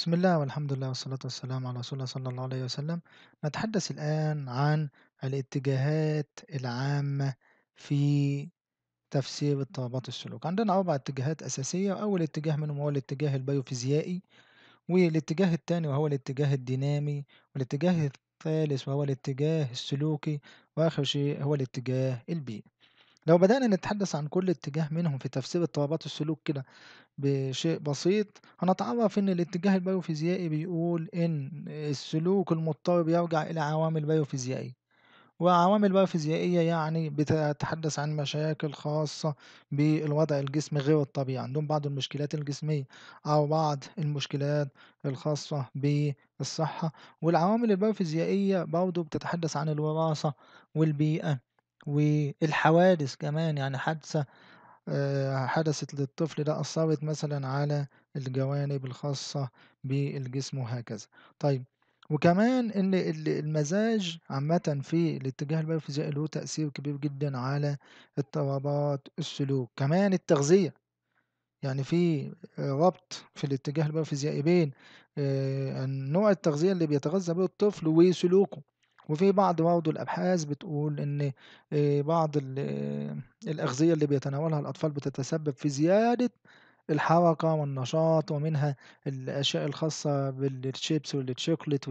بسم الله والحمد لله والصلاة والسلام على رسول الله صلى الله عليه وسلم نتحدث الآن عن الاتجاهات العامة في تفسير اضطرابات السلوك عندنا أربع اتجاهات أساسية أول اتجاه منهم هو الاتجاه البيوفيزيائي والاتجاه الثاني وهو الاتجاه الدينامي والاتجاه الثالث وهو الاتجاه السلوكي وآخر شيء هو الاتجاه البيئي لو بدأنا نتحدث عن كل اتجاه منهم في تفسير اضطرابات السلوك كده بشيء بسيط هنتعرف إن الاتجاه البيوفيزيائي بيقول إن السلوك المضطرب يرجع إلى عوامل بيوفيزيائية وعوامل بيوفيزيائية يعني بتتحدث عن مشاكل خاصة بالوضع الجسمي غير الطبيعي عندهم بعض المشكلات الجسمية أو بعض المشكلات الخاصة بالصحة والعوامل البيوفيزيائية برضو بتتحدث عن الوراثة والبيئة والحوادث كمان يعني حادثة آه، حدثت للطفل ده أثرت مثلا على الجوانب الخاصة بالجسم وهكذا طيب وكمان ان المزاج عامة في الاتجاه البيوفيزيائي له تأثير كبير جدا على اضطرابات السلوك كمان التغذية يعني في ربط في الاتجاه البيوفيزيائي بين آه، نوع التغذية اللي بيتغذى به الطفل وسلوكه وفي بعض برضه الأبحاث بتقول إن آه، بعض آه، الأغذية اللي بيتناولها الأطفال بتتسبب في زيادة الحركة والنشاط ومنها الأشياء الخاصة بالشيبس والشوكليت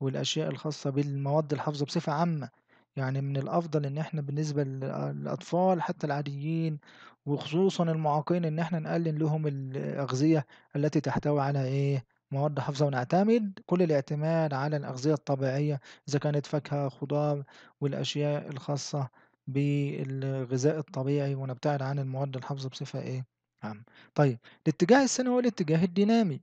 والأشياء الخاصة بالمواد الحافظة بصفة عامة يعني من الأفضل إن إحنا بالنسبة للأطفال حتى العاديين وخصوصا المعاقين إن إحنا نقلل لهم الأغذية التي تحتوي على إيه مواد حافظة ونعتمد كل الاعتماد على الأغذية الطبيعية إذا كانت فاكهة خضار والأشياء الخاصة بالغذاء الطبيعي ونبتعد عن المواد الحافظة بصفة إيه عامة طيب الاتجاه الثاني هو الاتجاه الدينامي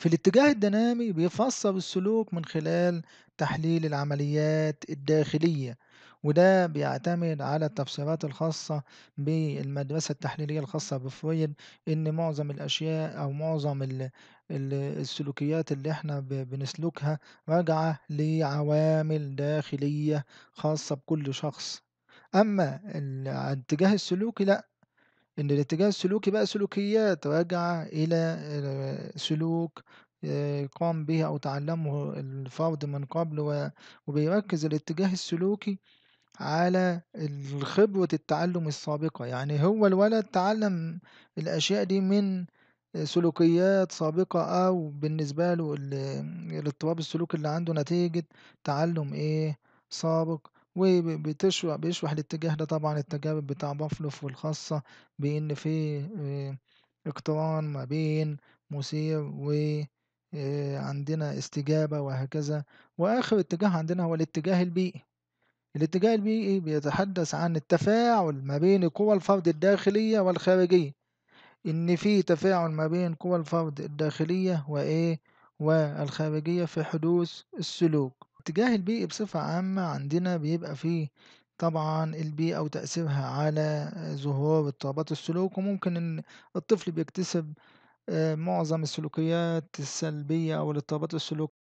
في الاتجاه الدينامي بيفسر السلوك من خلال تحليل العمليات الداخلية وده بيعتمد على التفسيرات الخاصة بالمدرسة التحليلية الخاصة بفرويد إن معظم الأشياء أو معظم السلوكيات اللي إحنا بنسلكها راجعة لعوامل داخلية خاصة بكل شخص أما الاتجاه السلوكي لأ إن الاتجاه السلوكي بقى سلوكيات راجعة إلى سلوك قام به أو تعلمه الفرد من قبل وبيركز الاتجاه السلوكي على خبرة التعلم السابقة يعني هو الولد تعلم الأشياء دي من سلوكيات سابقة أو بالنسبة له آمم، الاضطراب السلوكي اللي عنده نتيجة تعلم إيه سابق وبيشرح الاتجاه ده طبعا التجارب بتاع بافلوف والخاصة بإن في آه، اقتران ما بين مثير و آه، عندنا استجابة وهكذا وآخر اتجاه عندنا هو الاتجاه البيئي الاتجاه البيئي بيتحدث عن التفاعل ما بين قوى الفرد الداخلية والخارجية إن في تفاعل ما بين قوى الفرد الداخلية وإيه والخارجية في حدوث السلوك الاتجاه البيئي بصفة عامة عندنا بيبقى فيه طبعًا البيئة وتأثيرها على ظهور اضطرابات السلوك، وممكن إن الطفل بيكتسب آه، معظم السلوكيات السلبية أو الاضطرابات السلوك